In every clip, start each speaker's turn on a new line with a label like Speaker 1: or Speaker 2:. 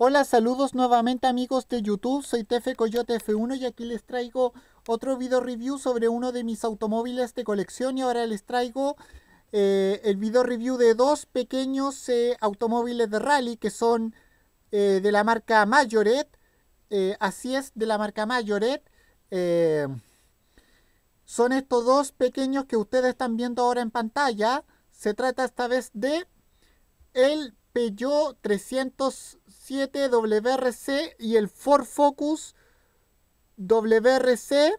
Speaker 1: Hola, saludos nuevamente amigos de YouTube, soy Tefe Coyote F1 y aquí les traigo otro video review sobre uno de mis automóviles de colección y ahora les traigo eh, el video review de dos pequeños eh, automóviles de rally que son eh, de la marca Mayoret, así es, de la marca Mayoret. son estos dos pequeños que ustedes están viendo ahora en pantalla, se trata esta vez de el Peugeot 307 WRC y el Ford Focus WRC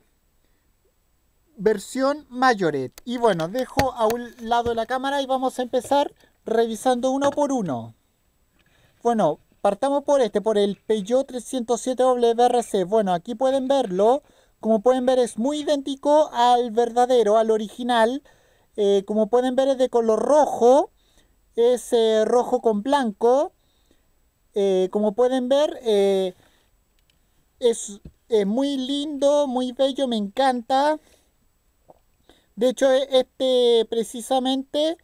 Speaker 1: versión Mayoret. Y bueno, dejo a un lado la cámara y vamos a empezar revisando uno por uno. Bueno, partamos por este, por el Peugeot 307 WRC. Bueno, aquí pueden verlo. Como pueden ver es muy idéntico al verdadero, al original. Eh, como pueden ver es de color rojo es eh, rojo con blanco. Eh, como pueden ver, eh, es muy lindo, muy bello, me encanta. De hecho, e, este precisamente,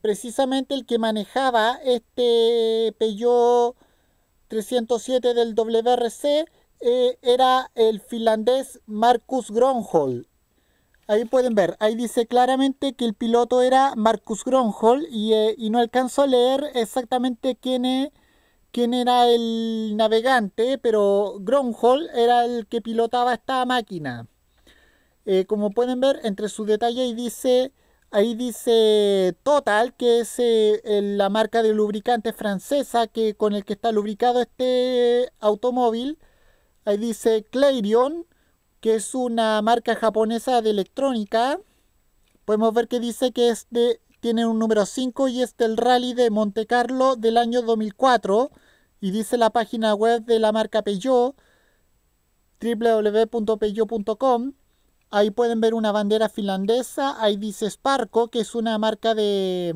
Speaker 1: precisamente el que manejaba este Peugeot 307 del WRC era el finlandés Marcus Gronholm. Ahí pueden ver, ahí dice claramente que el piloto era Marcus Gronhold eh, y, no alcanzó a leer exactamente e, quién, era el navegante, pero Gronhold era el que pilotaba esta máquina. Eh, como pueden ver, entre sus detalles ahí dice, ahí dice Total, que es eh, la marca de lubricante francesa que, con el que está lubricado este automóvil. Ahí dice Clairion que es una marca japonesa de electrónica. Podemos ver que dice que este tiene un número 5 y es del rally de Monte Carlo del año 2004. Y dice la página web de la marca Peugeot, www.peugeot.com. Ahí pueden ver una bandera finlandesa. Ahí dice Sparco, que es una marca de...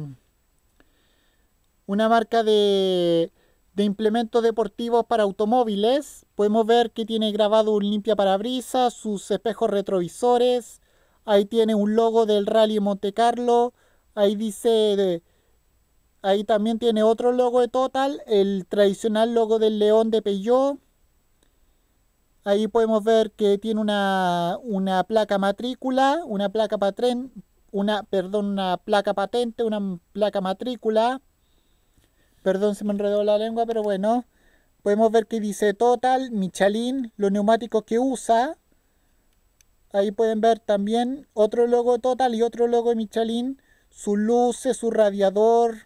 Speaker 1: Una marca de de implementos deportivos para automóviles. Podemos ver que tiene grabado un limpia parabrisas, sus espejos retrovisores. Ahí tiene un logo del Rally Monte Carlo. Ahí dice, ahí también tiene otro logo de Total, el tradicional logo del León de Peugeot. Ahí podemos ver que tiene una, placa matrícula, una placa una, perdón, una placa patente, una placa matrícula Perdón, se me enredó la lengua, pero bueno. Podemos ver que dice Total, Michelin, los neumáticos que usa. Ahí pueden ver también otro logo Total y otro logo de Michelin. Sus luces, su radiador.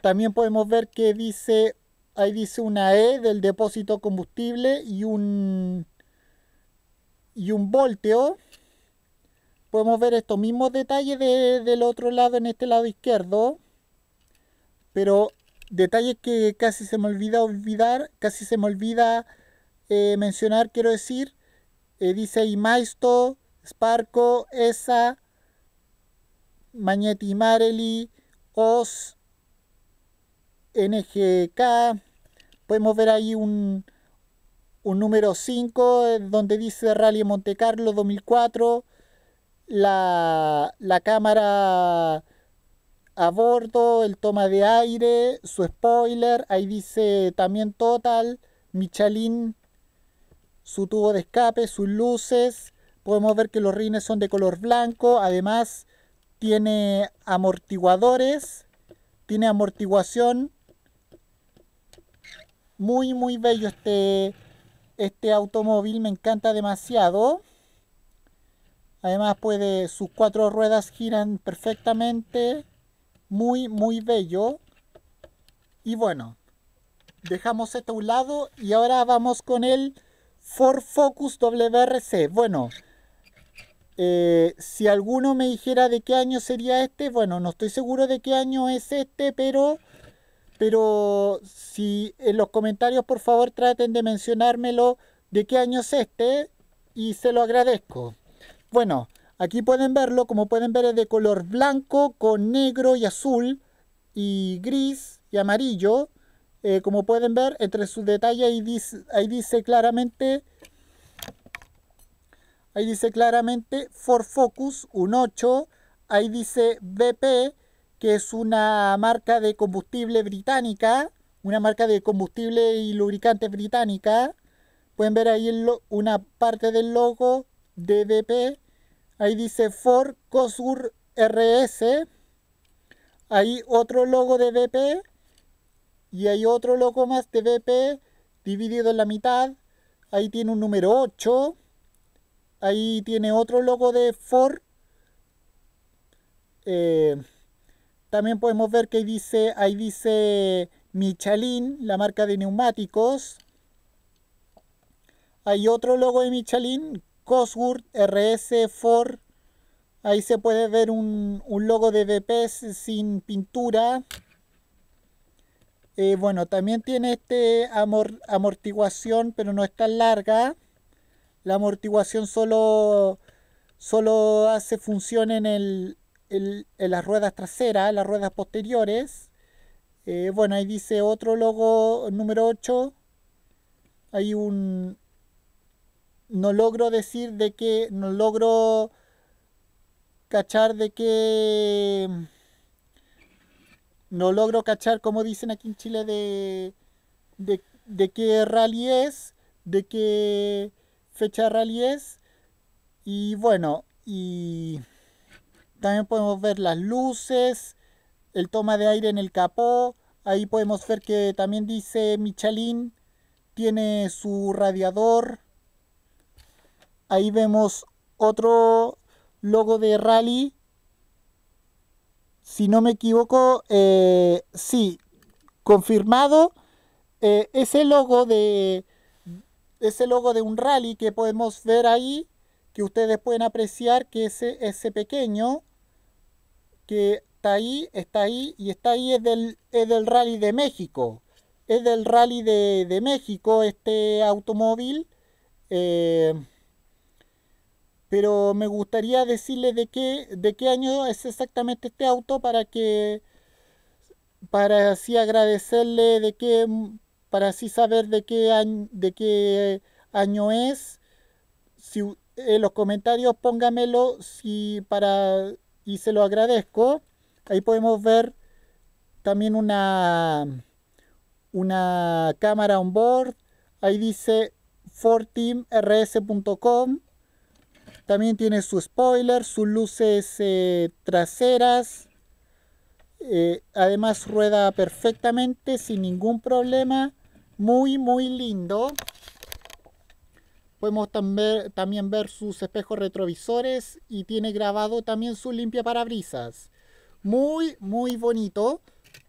Speaker 1: También podemos ver que dice, ahí dice una E del depósito combustible y un, y un volteo podemos ver estos mismos detalles del otro lado en este lado izquierdo pero detalles que casi se me olvida olvidar, casi se me olvida eh, mencionar, quiero decir, eh, dice ahí Maisto, Sparco, Esa, Magneti Marelli, Oz, NGK. Podemos ver ahí un, número 5 eh, donde dice Rally Monte Carlo 2004. La, la cámara a bordo, el toma de aire, su spoiler, ahí dice también total, Michelin, su tubo de escape, sus luces, podemos ver que los rines son de color blanco, además tiene amortiguadores, tiene amortiguación, muy muy bello este, este automóvil, me encanta demasiado. Además puede, sus cuatro ruedas giran perfectamente muy, muy bello. Y bueno, dejamos esto a un lado y ahora vamos con el Ford Focus WRC. Bueno, eh, si alguno me dijera de qué año sería este, bueno, no estoy seguro de qué año es este, pero, pero si en los comentarios por favor traten de mencionármelo de qué año es este y se lo agradezco. Bueno, Aquí pueden verlo, como pueden ver es de color blanco con negro y azul y gris y amarillo. Eh, como pueden ver, entre sus detalles ahí dice, claramente ahí dice claramente Ford Focus 1.8, ahí dice BP, que es una marca de combustible británica, una marca de combustible y lubricante británica. Pueden ver ahí una parte del logo de BP. Ahí dice Ford Cosur RS. Hay otro logo de BP. Y hay otro logo más de BP dividido en la mitad. Ahí tiene un número 8. Ahí tiene otro logo de Ford. Eh, también podemos ver que dice, ahí dice Michelin, la marca de neumáticos. Hay otro logo de Michelin Cosworth RS Ford. Ahí se puede ver un, logo de BP sin pintura. Eh, bueno, también tiene este amortiguación, pero no es tan larga. La amortiguación solo, solo hace función en, el, en las ruedas traseras, las ruedas posteriores. Eh, bueno, ahí dice otro logo número 8. Hay un, no logro decir de que, no logro cachar de qué no logro cachar, como dicen aquí en Chile, de, de, de qué rally es, de qué fecha rally es. Y bueno, y también podemos ver las luces, el toma de aire en el capó. Ahí podemos ver que también dice Michelin, tiene su radiador. Ahí vemos otro logo de rally. Si no me equivoco, eh, sí, confirmado. Eh, ese logo de ese logo de un rally que podemos ver ahí, que ustedes pueden apreciar que ese, ese pequeño que está ahí, está ahí y está ahí es del, del rally de México. Es del rally de, México este automóvil. Eh, pero me gustaría decirle de qué, de qué año es exactamente este auto para que para así agradecerle de qué para así saber de qué año, de qué año es si en los comentarios póngamelo si para y se lo agradezco ahí podemos ver también una una cámara on board ahí dice FortimRS.com también tiene su spoiler, sus luces eh, traseras. Eh, además rueda perfectamente, sin ningún problema. Muy, muy lindo. Podemos también, también ver sus espejos retrovisores y tiene grabado también su limpia parabrisas. Muy, muy bonito.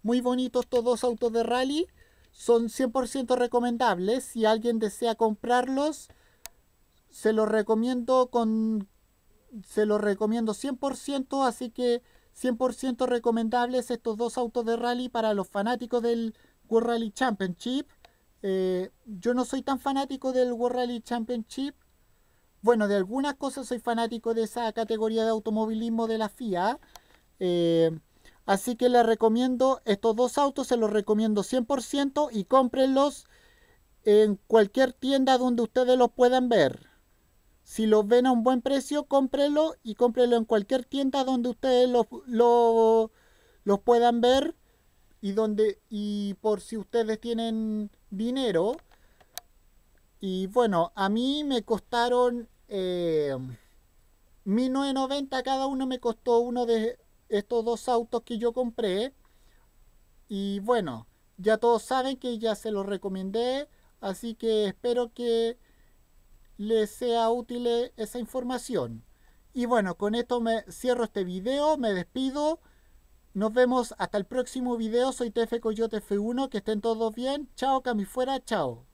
Speaker 1: Muy bonitos estos dos autos de rally. Son 100% recomendables. Si alguien desea comprarlos, se lo recomiendo con se lo recomiendo 100%, así que 100% recomendables estos dos autos de rally para los fanáticos del World Rally Championship. Eh, yo no soy tan fanático del World Rally Championship. Bueno, de algunas cosas soy fanático de esa categoría de automovilismo de la FIA. Eh, así que les recomiendo estos dos autos, se los recomiendo 100% y cómprenlos en cualquier tienda donde ustedes los puedan ver. Si los ven a un buen precio, cómprelo y cómprelo en cualquier tienda donde ustedes los, puedan ver y donde y por si ustedes tienen dinero. Y bueno, a mí me costaron 1990 eh, cada uno me costó uno de estos dos autos que yo compré. Y bueno, ya todos saben que ya se los recomendé, así que espero que les sea útil eh, esa información. Y bueno, con esto me cierro este video, me despido. Nos vemos hasta el próximo video. Soy TF Coyote F1. Que estén todos bien. Chao, cami fuera. Chao.